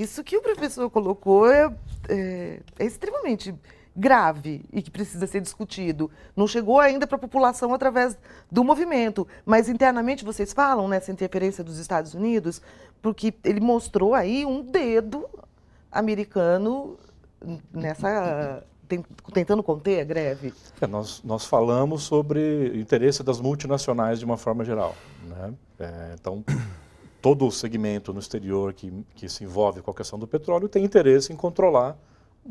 Isso que o professor colocou é, é, é extremamente grave e que precisa ser discutido. Não chegou ainda para a população através do movimento, mas internamente vocês falam nessa né, interferência dos Estados Unidos, porque ele mostrou aí um dedo americano nessa tentando conter a greve? É, nós, nós falamos sobre o interesse das multinacionais de uma forma geral. Né? É, então, todo o segmento no exterior que, que se envolve com a questão do petróleo tem interesse em controlar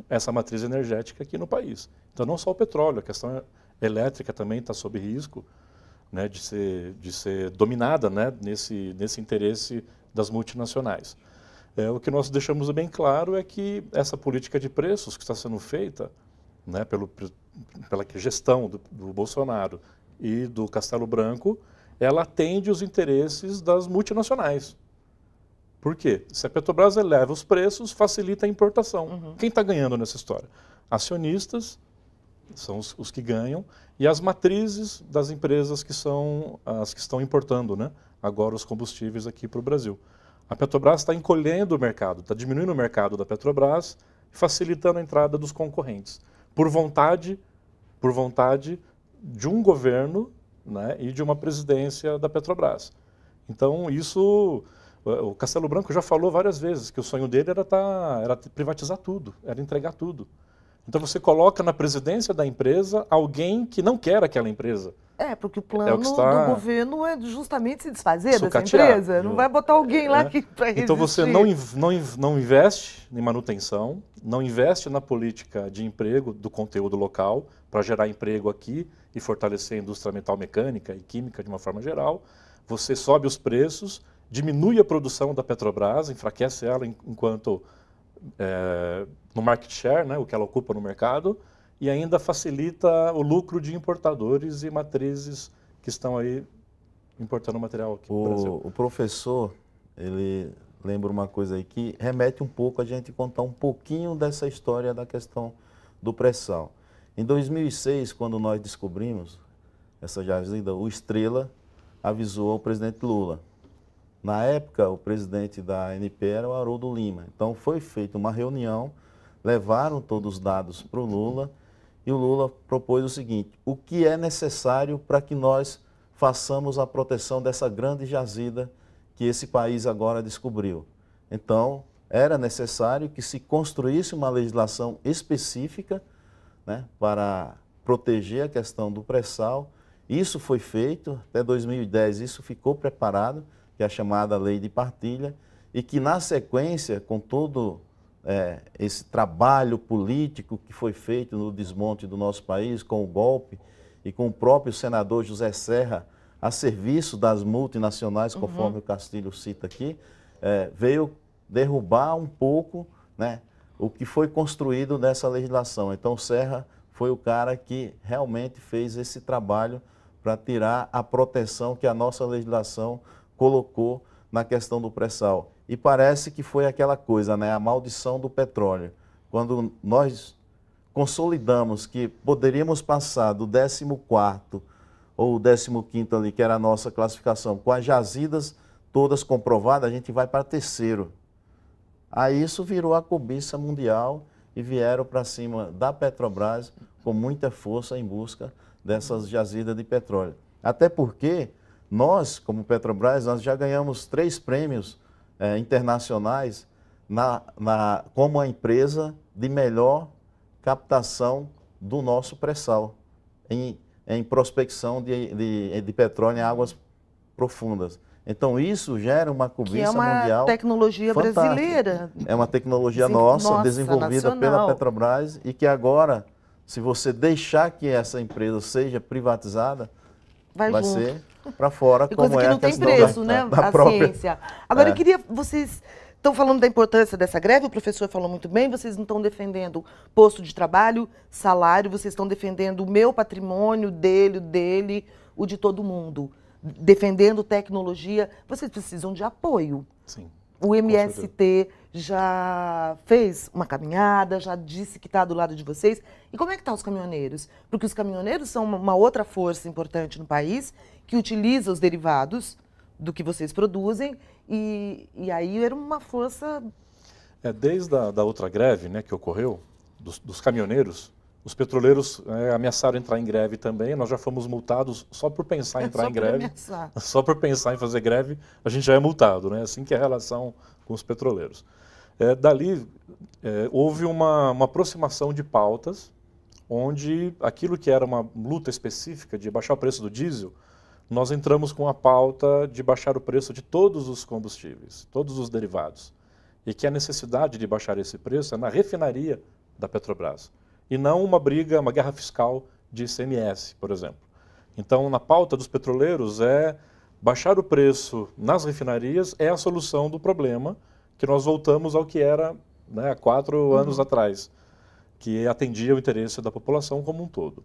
essa matriz energética aqui no país. Então, não só o petróleo, a questão elétrica também está sob risco né, de, ser, de ser dominada né, nesse, nesse interesse das multinacionais. É, o que nós deixamos bem claro é que essa política de preços que está sendo feita né, pelo, pela gestão do, do Bolsonaro e do Castelo Branco, ela atende os interesses das multinacionais. Por quê? Se a Petrobras eleva os preços, facilita a importação. Uhum. Quem está ganhando nessa história? Acionistas são os, os, que ganham e as matrizes das empresas que são as que estão importando, né? Agora os combustíveis aqui para o Brasil. A Petrobras está encolhendo o mercado, está diminuindo o mercado da Petrobras, facilitando a entrada dos concorrentes por vontade, por vontade de um governo né, e de uma presidência da Petrobras. Então, isso, o Castelo Branco já falou várias vezes que o sonho dele era, tá, era privatizar tudo, era entregar tudo. Então você coloca na presidência da empresa alguém que não quer aquela empresa. É, porque o plano é o está... do governo é justamente se desfazer Sucatear. dessa empresa. Não vai botar alguém é. lá que para Então você não, não, não investe em manutenção, não investe na política de emprego do conteúdo local para gerar emprego aqui e fortalecer a indústria metal mecânica e química de uma forma geral. Você sobe os preços, diminui a produção da Petrobras, enfraquece ela enquanto é, no market share, né, o que ela ocupa no mercado, e ainda facilita o lucro de importadores e matrizes que estão aí importando material aqui o, no Brasil. O professor, ele lembra uma coisa aí que remete um pouco a gente contar um pouquinho dessa história da questão do pré-sal. Em 2006, quando nós descobrimos essa jazida, o Estrela avisou ao presidente Lula. Na época, o presidente da NP era o Haroldo Lima. Então, foi feita uma reunião levaram todos os dados para o Lula e o Lula propôs o seguinte: o que é necessário para que nós façamos a proteção dessa grande jazida que esse país agora descobriu? Então, era necessário que se construísse uma legislação específica né, para proteger a questão do pré-sal. Isso foi feito, até 2010 isso ficou preparado, que é a chamada lei de partilha, e que na sequência, com todo é, esse trabalho político que foi feito no desmonte do nosso país com o golpe e com o próprio senador José Serra a serviço das multinacionais, uhum. conforme o Castilho cita aqui, é, veio derrubar um pouco né, o que foi construído nessa legislação. Então, Serra foi o cara que realmente fez esse trabalho para tirar a proteção que a nossa legislação colocou na questão do pré-sal. E parece que foi aquela coisa, né? A maldição do petróleo. Quando nós consolidamos que poderíamos passar do 14 ou o 15 ali, que era a nossa classificação, com as jazidas todas comprovadas, a gente vai para terceiro. Aí isso virou a cobiça mundial e vieram para cima da Petrobras com muita força em busca dessas jazidas de petróleo. Até porque nós, como Petrobras, nós já ganhamos três prêmios é, internacionais na, na, como a empresa de melhor captação do nosso pré-sal em, em prospecção de, de, de petróleo em águas profundas. Então isso gera uma é cobiça é uma mundial. É uma tecnologia fantástica. brasileira. É uma tecnologia Desen... nossa, nossa, desenvolvida nacional. pela Petrobras e que agora, se você deixar que essa empresa seja privatizada, vai, vai ser para fora, e como coisa é que não tem preço, da, né? Da, da a própria, ciência. Agora é. eu queria vocês estão falando da importância dessa greve, o professor falou muito bem, vocês não estão defendendo posto de trabalho, salário, vocês estão defendendo o meu patrimônio, dele, dele, o de todo mundo. Defendendo tecnologia, vocês precisam de apoio. Sim. O MST já fez uma caminhada, já disse que está do lado de vocês. E como é que estão tá os caminhoneiros? Porque os caminhoneiros são uma outra força importante no país que utiliza os derivados do que vocês produzem e, e aí era uma força... É, desde a da outra greve né, que ocorreu, dos, dos caminhoneiros, os petroleiros é, ameaçaram entrar em greve também. Nós já fomos multados só por pensar em entrar em greve. Ameaçar. Só por pensar em fazer greve, a gente já é multado, né? É assim que é a relação com os petroleiros. É, dali é, houve uma, uma aproximação de pautas, onde aquilo que era uma luta específica de baixar o preço do diesel, nós entramos com a pauta de baixar o preço de todos os combustíveis, todos os derivados. E que a necessidade de baixar esse preço é na refinaria da Petrobras e não uma briga, uma guerra fiscal de ICMS, por exemplo. Então, na pauta dos petroleiros é baixar o preço nas refinarias é a solução do problema, que nós voltamos ao que era né, há quatro uhum. anos atrás, que atendia o interesse da população como um todo.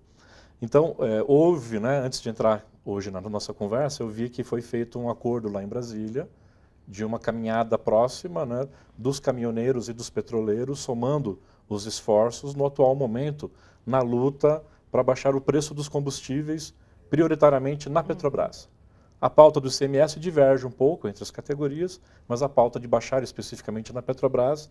Então, é, houve, né, antes de entrar hoje na nossa conversa, eu vi que foi feito um acordo lá em Brasília de uma caminhada próxima né, dos caminhoneiros e dos petroleiros, somando os esforços no atual momento na luta para baixar o preço dos combustíveis, prioritariamente na Petrobras. A pauta do CMS diverge um pouco entre as categorias, mas a pauta de baixar especificamente na Petrobras,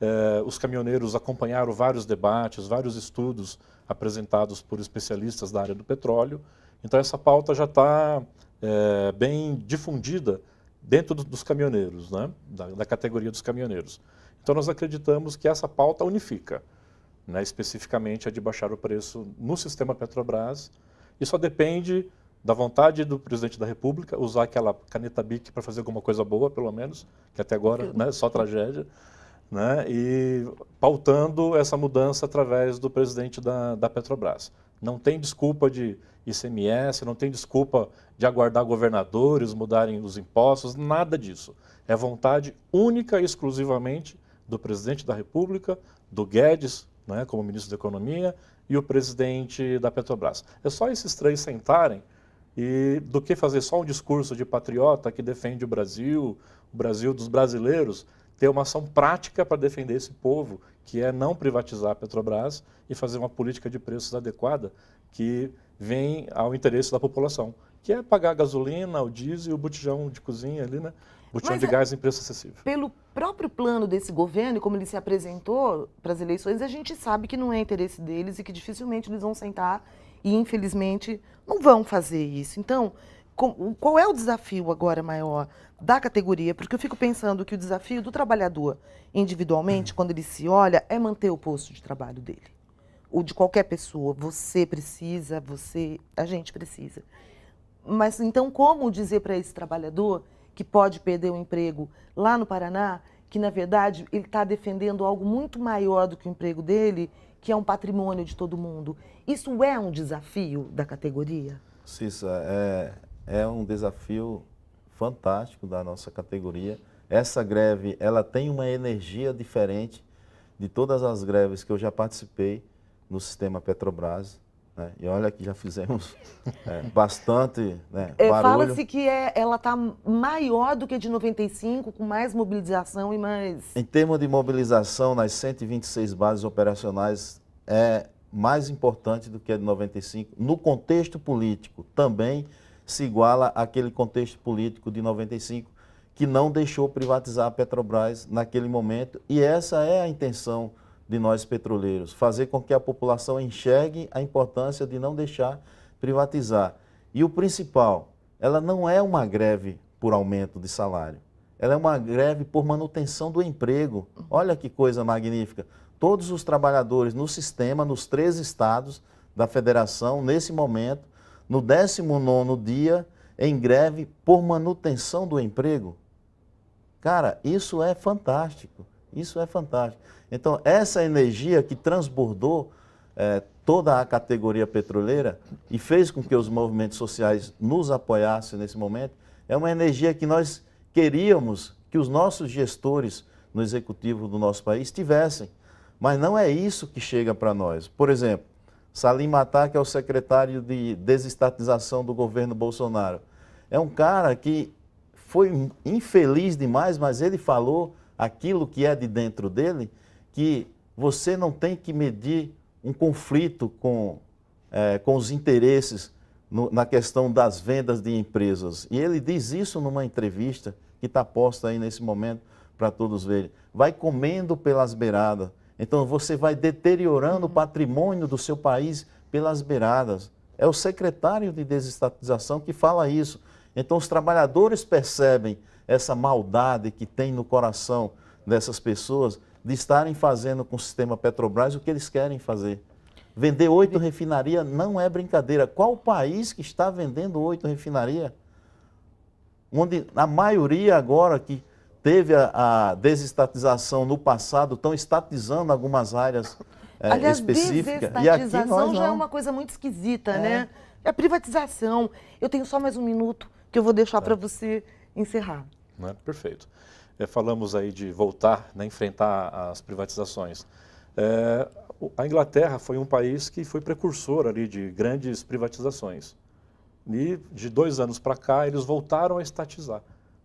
eh, os caminhoneiros acompanharam vários debates, vários estudos apresentados por especialistas da área do petróleo. Então, essa pauta já está eh, bem difundida dentro do, dos caminhoneiros, né? da, da categoria dos caminhoneiros. Então nós acreditamos que essa pauta unifica, né, especificamente a de baixar o preço no sistema Petrobras, e só depende da vontade do presidente da República usar aquela caneta BIC para fazer alguma coisa boa, pelo menos, que até agora né, só tragédia, né, e pautando essa mudança através do presidente da, da Petrobras. Não tem desculpa de ICMS, não tem desculpa de aguardar governadores mudarem os impostos, nada disso. É vontade única e exclusivamente do presidente da República, do Guedes, né, como ministro da Economia, e o presidente da Petrobras. É só esses três sentarem e do que fazer só um discurso de patriota que defende o Brasil, o Brasil dos brasileiros, ter uma ação prática para defender esse povo, que é não privatizar a Petrobras e fazer uma política de preços adequada que vem ao interesse da população, que é pagar a gasolina, o diesel, o botijão de cozinha ali, né? Botijão de é gás em é preço acessível. Pelo próprio plano desse governo e como ele se apresentou para as eleições, a gente sabe que não é interesse deles e que dificilmente eles vão sentar e, infelizmente, não vão fazer isso. Então, qual é o desafio agora maior da categoria? Porque eu fico pensando que o desafio do trabalhador individualmente, quando ele se olha, é manter o posto de trabalho dele. Ou de qualquer pessoa. Você precisa, você, a gente precisa. Mas então, como dizer para esse trabalhador que pode perder o emprego lá no Paraná, que na verdade ele está defendendo algo muito maior do que o emprego dele, que é um patrimônio de todo mundo. Isso é um desafio da categoria? Cissa, é, é um desafio fantástico da nossa categoria. Essa greve, ela tem uma energia diferente de todas as greves que eu já participei no sistema Petrobras. Né? E olha que já fizemos é, bastante né, é, Fala-se que é, ela está maior do que a de 95, com mais mobilização e mais... Em termos de mobilização, nas 126 bases operacionais, é mais importante do que a de 95. No contexto político, também se iguala àquele contexto político de 95, que não deixou privatizar a Petrobras naquele momento. E essa é a intenção de nós petroleiros, fazer com que a população enxergue a importância de não deixar privatizar. E o principal, ela não é uma greve por aumento de salário, ela é uma greve por manutenção do emprego. Olha que coisa magnífica. Todos os trabalhadores no sistema, nos três estados da federação, nesse momento, no 19 dia, em greve por manutenção do emprego. Cara, isso é fantástico. Isso é fantástico. Então, essa energia que transbordou é, toda a categoria petroleira e fez com que os movimentos sociais nos apoiassem nesse momento, é uma energia que nós queríamos que os nossos gestores no executivo do nosso país tivessem. Mas não é isso que chega para nós. Por exemplo, Salim Matar, que é o secretário de desestatização do governo Bolsonaro, é um cara que foi infeliz demais, mas ele falou aquilo que é de dentro dele, que você não tem que medir um conflito com, é, com os interesses no, na questão das vendas de empresas. E ele diz isso numa entrevista que está posta aí nesse momento para todos verem. Vai comendo pelas beiradas. Então você vai deteriorando o uhum. patrimônio do seu país pelas beiradas. É o secretário de desestatização que fala isso. Então os trabalhadores percebem essa maldade que tem no coração dessas pessoas de estarem fazendo com o sistema Petrobras o que eles querem fazer. Vender oito refinarias não é brincadeira. Qual o país que está vendendo oito refinarias? Onde a maioria agora que teve a, a, desestatização no passado, estão estatizando algumas áreas é, Aliás, específicas. Aliás, desestatização já é uma coisa muito esquisita, é. né? É privatização. Eu tenho só mais um minuto que eu vou deixar para você encerrar. Né? Perfeito. É, falamos aí de voltar, né, enfrentar as privatizações. É, a Inglaterra foi um país que foi precursor ali de grandes privatizações. E de dois anos para cá, eles voltaram a estatizar.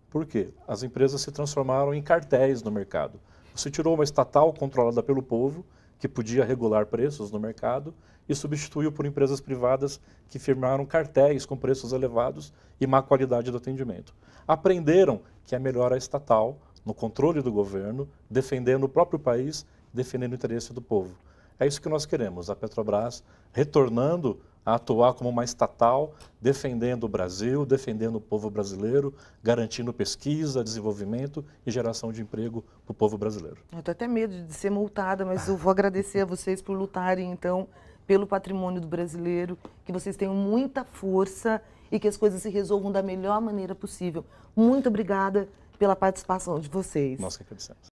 Por quê? As empresas se transformaram em cartéis no mercado. Você tirou uma estatal controlada pelo povo que podia regular preços no mercado e substituiu por empresas privadas que firmaram cartéis com preços elevados e má qualidade do atendimento. Aprenderam que é melhor a estatal, no controle do governo, defendendo o próprio país, defendendo o interesse do povo. É isso que nós queremos, a Petrobras retornando a atuar como uma estatal, defendendo o Brasil, defendendo o povo brasileiro, garantindo pesquisa, desenvolvimento e geração de emprego para o povo brasileiro. Eu estou até medo de ser multada, mas eu vou agradecer a vocês por lutarem, então, pelo patrimônio do brasileiro, que vocês tenham muita força e que as coisas se resolvam da melhor maneira possível. Muito obrigada pela participação de vocês. Nós que agradecemos.